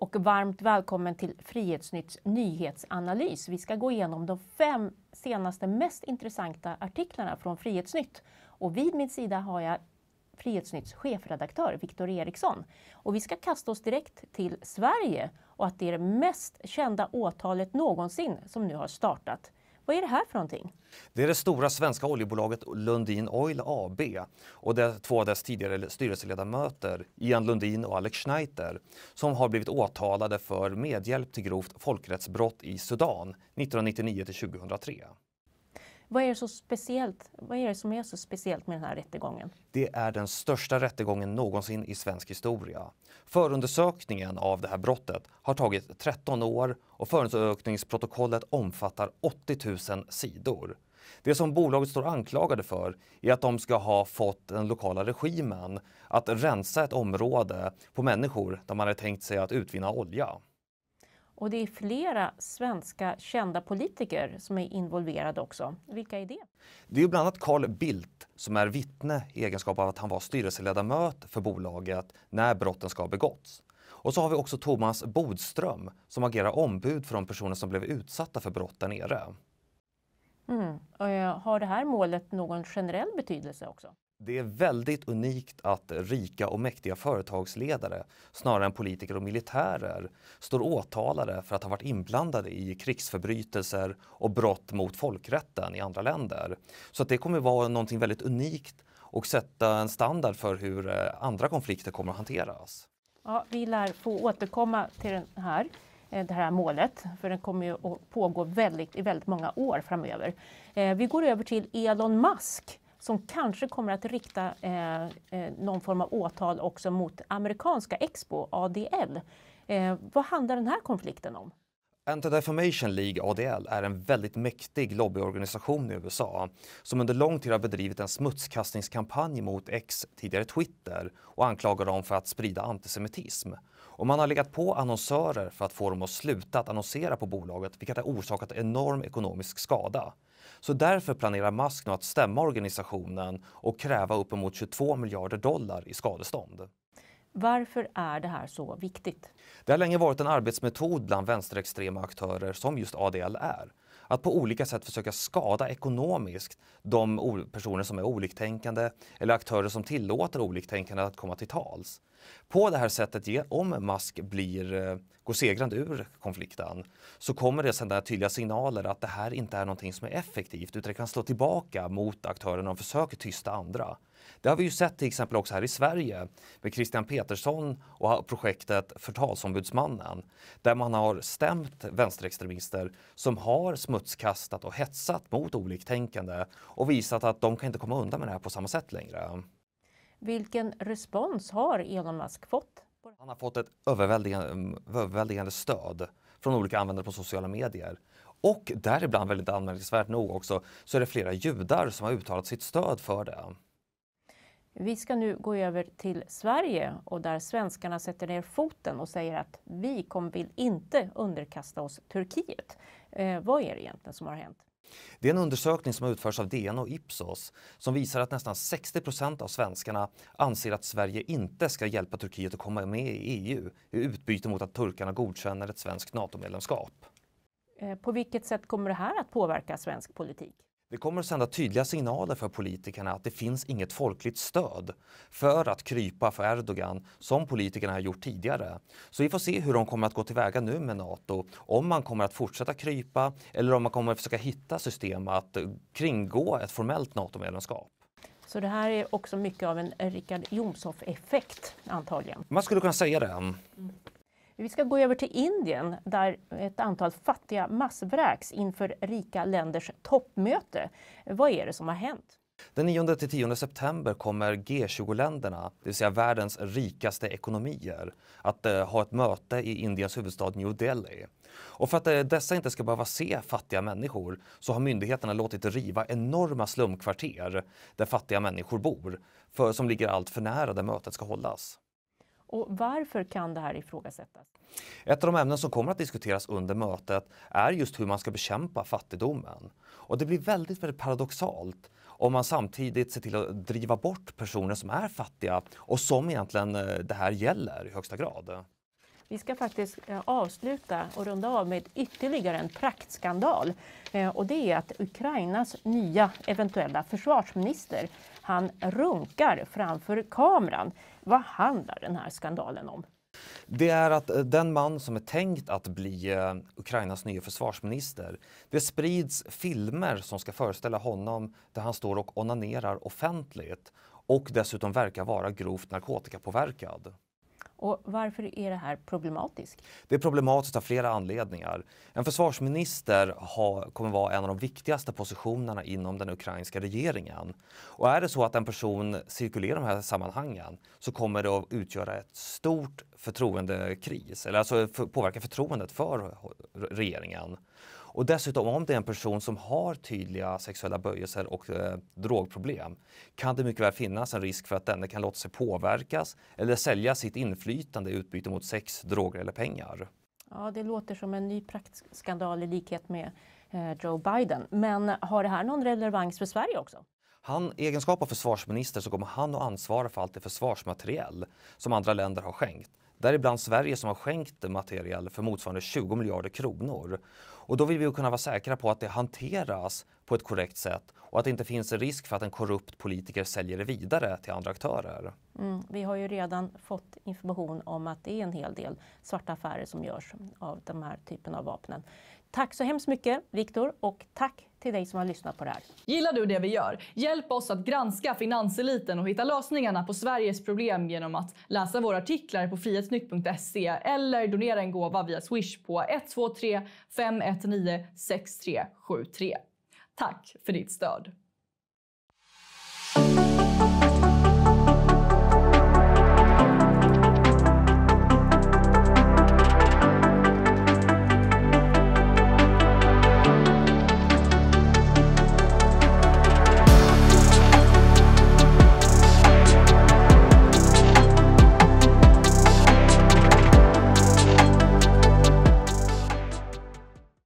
och varmt välkommen till Frihetsnytts nyhetsanalys. Vi ska gå igenom de fem senaste mest intressanta artiklarna från Frihetsnytt. Och vid min sida har jag Frihetsnytts chefredaktör Viktor Eriksson. Och vi ska kasta oss direkt till Sverige och att det är det mest kända åtalet någonsin som nu har startat. Vad är det här för någonting? Det är det stora svenska oljebolaget Lundin Oil AB och det, två av dess tidigare styrelseledamöter, Ian Lundin och Alex Schneiter, som har blivit åtalade för medhjälp till grovt folkrättsbrott i Sudan 1999 2003. Vad är, det så speciellt, vad är det som är så speciellt med den här rättegången? Det är den största rättegången någonsin i svensk historia. Förundersökningen av det här brottet har tagit 13 år och förundersökningsprotokollet omfattar 80 000 sidor. Det som bolaget står anklagade för är att de ska ha fått den lokala regimen att rensa ett område på människor där man hade tänkt sig att utvinna olja. Och det är flera svenska kända politiker som är involverade också. Vilka är det? Det är bland annat Carl Bildt som är vittne i egenskap av att han var styrelseledamot för bolaget när brotten ska ha begåtts. Och så har vi också Thomas Bodström som agerar ombud för de personer som blev utsatta för brott där nere. Mm. Eh, har det här målet någon generell betydelse också? Det är väldigt unikt att rika och mäktiga företagsledare snarare än politiker och militärer står åtalade för att ha varit inblandade i krigsförbrytelser och brott mot folkrätten i andra länder. Så att det kommer vara någonting väldigt unikt och sätta en standard för hur eh, andra konflikter kommer att hanteras. Ja, vi lär få återkomma till den här eh, det här målet, för den kommer ju att pågå väldigt, i väldigt många år framöver. Eh, vi går över till Elon Musk som kanske kommer att rikta eh, eh, någon form av åtal också mot amerikanska Expo, ADL. Eh, vad handlar den här konflikten om? Anti-Defamation League, ADL, är en väldigt mäktig lobbyorganisation i USA som under lång tid har bedrivit en smutskastningskampanj mot X, tidigare Twitter, och anklagar dem för att sprida antisemitism. Och man har legat på annonsörer för att få dem att sluta att annonsera på bolaget vilket har orsakat enorm ekonomisk skada. Så därför planerar Musk nu att stämma organisationen och kräva uppemot 22 miljarder dollar i skadestånd. Varför är det här så viktigt? Det har länge varit en arbetsmetod bland vänsterextrema aktörer som just ADL är att på olika sätt försöka skada ekonomiskt de personer som är oliktänkande eller aktörer som tillåter oliktänkande att komma till tals. På det här sättet, om Musk blir, eh, går segrande ur konflikten så kommer det sända tydliga signaler att det här inte är någonting som är effektivt utan det kan slå tillbaka mot aktörerna och försöker tysta andra. Det har vi ju sett till exempel också här i Sverige med Christian Petersson och projektet Förtalsombudsmannen där man har stämt vänsterextremister som har smutskastat och hetsat mot oliktänkande och visat att de kan inte komma undan med det här på samma sätt längre. Vilken respons har Elon Musk fått? Han har fått ett överväldigande, överväldigande stöd från olika användare på sociala medier. Och däribland, väldigt anmärkningsvärt nog också, så är det flera judar som har uttalat sitt stöd för det. Vi ska nu gå över till Sverige och där svenskarna sätter ner foten och säger att vi kommer, vill inte underkasta oss Turkiet. Eh, vad är det egentligen som har hänt? Det är en undersökning som utförts av DN och Ipsos som visar att nästan 60 procent av svenskarna anser att Sverige inte ska hjälpa Turkiet att komma med i EU i utbyte mot att turkarna godkänner ett svenskt NATO-medlemskap. Eh, på vilket sätt kommer det här att påverka svensk politik? Det kommer att sända tydliga signaler för politikerna att det finns inget folkligt stöd för att krypa för Erdogan som politikerna har gjort tidigare. Så vi får se hur de kommer att gå tillväga nu med Nato. Om man kommer att fortsätta krypa eller om man kommer att försöka hitta system att eh, kringgå ett formellt NATO-medlemskap. Så det här är också mycket av en Richard Jomshof-effekt antagligen? Man skulle kunna säga det. Mm. Vi ska gå över till Indien där ett antal fattiga massvräks inför rika länders toppmöte. Vad är det som har hänt? Den 9-10 till september kommer G20-länderna, det vill säga världens rikaste ekonomier, att eh, ha ett möte i Indiens huvudstad New Delhi. Och för att eh, dessa inte ska behöva se fattiga människor så har myndigheterna låtit riva enorma slumkvarter där fattiga människor bor, för, som ligger allt för nära där mötet ska hållas. Och varför kan det här ifrågasättas? Ett av de ämnen som kommer att diskuteras under mötet är just hur man ska bekämpa fattigdomen. Och det blir väldigt, väldigt paradoxalt om man samtidigt ser till att driva bort personer som är fattiga och som egentligen eh, det här gäller i högsta grad. Vi ska faktiskt eh, avsluta och runda av med ytterligare en praktskandal. Eh, och det är att Ukrainas nya eventuella försvarsminister, han runkar framför kameran. Vad handlar den här skandalen om? Det är att eh, den man som är tänkt att bli eh, Ukrainas nya försvarsminister, det sprids filmer som ska föreställa honom där han står och onanerar offentligt och dessutom verkar vara grovt narkotikapåverkad. Och varför är det här problematiskt? Det är problematiskt av flera anledningar. En försvarsminister har, kommer vara en av de viktigaste positionerna inom den ukrainska regeringen. Och är det så att en person cirkulerar i de här sammanhangen så kommer det att utgöra ett stort förtroendekris, eller alltså påverka förtroendet för regeringen. Och dessutom, om det är en person som har tydliga sexuella böjelser och eh, drogproblem kan det mycket väl finnas en risk för att denne kan låta sig påverkas eller sälja sitt inflytande i utbyte mot sex, droger eller pengar. Ja, det låter som en ny praktskandal i likhet med eh, Joe Biden. Men har det här någon relevans för Sverige också? Han, I egenskap av försvarsminister så kommer han att ansvara för allt det försvarsmateriel som andra länder har skänkt däribland Sverige som har skänkt materiel för motsvarande 20 miljarder kronor. Och då vill vi kunna vara säkra på att det hanteras på ett korrekt sätt och att det inte finns en risk för att en korrupt politiker säljer det vidare till andra aktörer. Mm, vi har ju redan fått information om att det är en hel del svarta affärer som görs av den här typen av vapnen. Tack så hemskt mycket Viktor och tack till dig som har lyssnat på det här. Gillar du det vi gör? Hjälp oss att granska finanseliten och hitta lösningarna på Sveriges problem genom att läsa våra artiklar på frihetsnytt.se eller donera en gåva via Swish på 123 519 6373. Tack för ditt stöd!